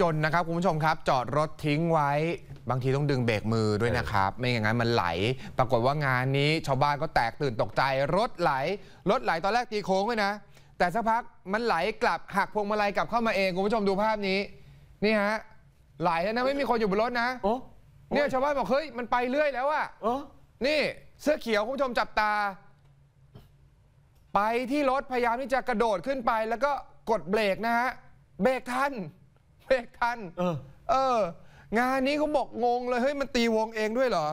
ยนต์นะครับคุณผู้ชมครับ จอดรถทิ้งไว้ บางทีต้องดึงเบรกมือด้วยนะครับ ไม่อย่างนั้นมันไหล ปรากฏว่างานนี้ ชาวบ้านก็แตกตื่นตกใจ รถไหล รถไหลตอนแรกตีโค้งเลยนะ แต่สักพักมันไหลกลับหักพวงมาลัยกลับเข้ามาเองคุณผู้ชมดูภาพนี้ นี่ฮะ ไหลแล้วนะไม่มีคนอยู่บนรถนะเนี่ยชาวบ้านบอกเฮ้ยมันไปเรื่อยแล้วอะนี่ เสื้อเขียวคุณผู้ชมจับตา ไปที่รถพยายามที่จะกระโดดขึ้นไป แล้วก็กดเบรกนะฮะเบรกทันเลขท่านเออเออ งานนี้เขาบอกงงเลยเฮ้ยมันตีวงเองด้วยเหรอ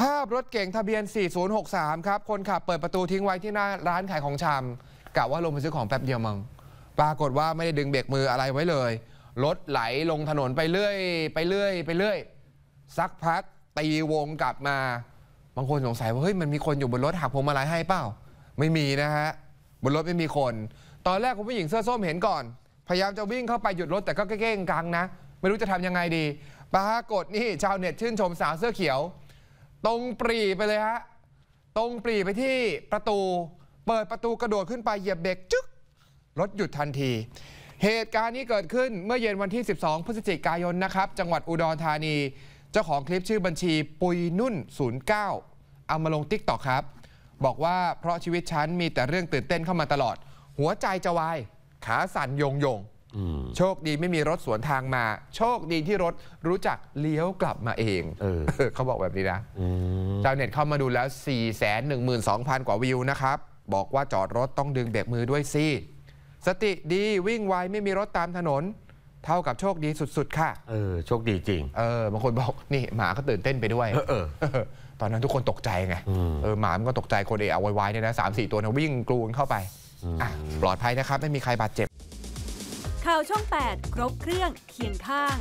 ภาพรถเก๋งทะเบียน 4063 ครับ คนขับเปิดประตูทิ้งไว้ที่หน้าร้านขายของชำกะว่าลงไปซื้อของแป๊บเดียวมั้งปรากฏว่าไม่ได้ดึงเบรกมืออะไรไว้เลยรถไหลลงถนนไปเรื่อย ไปเรื่อย ไปเรื่อยสักพัก ตีวงกลับมา บางคนสงสัยว่าเฮ้ยมันมีคนอยู่บนรถหักพวงมาลัยให้เปล่าไม่มีนะฮะบนรถไม่มีคน ตอนแรกคุณผู้หญิงเสื้อส้มเห็นก่อนพยายามจะวิ่งเข้าไปหยุดรถ แต่ก็เก้งกังนะ ไม่รู้จะทำยังไงดี ปรากฏนี่ชาวเน็ตชื่น ชมสาวเสื้อเขียว ตรงปรีไปเลยฮะตรงปรีไปที่ประตู เปิดประตูกระโดดขึ้นไปเหยียบเบรกจึ๊กรถหยุดทันที เหตุการณ์นี้เกิดขึ้นเมื่อเย็นวันที่ 12 พฤศจิกายนนะครับ จังหวัดอุดรธานีเจ้าของคลิปชื่อบัญชีปุยนุ่น 09 เอามาลงติ๊กต็อกครับ บอกว่าเพราะชีวิตฉันมีแต่เรื่องตื่นเต้นเข้ามาตลอด หัวใจจะวายขาสั่นยงยงโชคดีไม่มีรถสวนทางมา โชคดีที่รถรู้จักเลี้ยวกลับมาเองเขาบอกแบบนี้นะชาวเน็ตเข้ามาดูแล้ว 4 1 2 0 0 0กว่าวิวนะครับ บอกว่าจอดรถต้องดึงเบรกมือด้วยสิสติดีวิ่งไวไม่มีรถตามถนน เท่ากับโชคดีสุดๆค่ะเออโชคดีจริงเออบางคนบอกนี่หมาก็ตื่นเต้นไปด้วยเออเออตอนนั้นทุกคนตกใจไงเออหมามันก็ตกใจคนเอเอาไว้ไวๆเนี่ยนะสามสี่ตัวนะวิ่งกลูนเข้าไปปลอดภัยนะครับ ไม่มีใครบาดเจ็บ ข่าวช่อง8 ครบเครื่องเคียงข้าง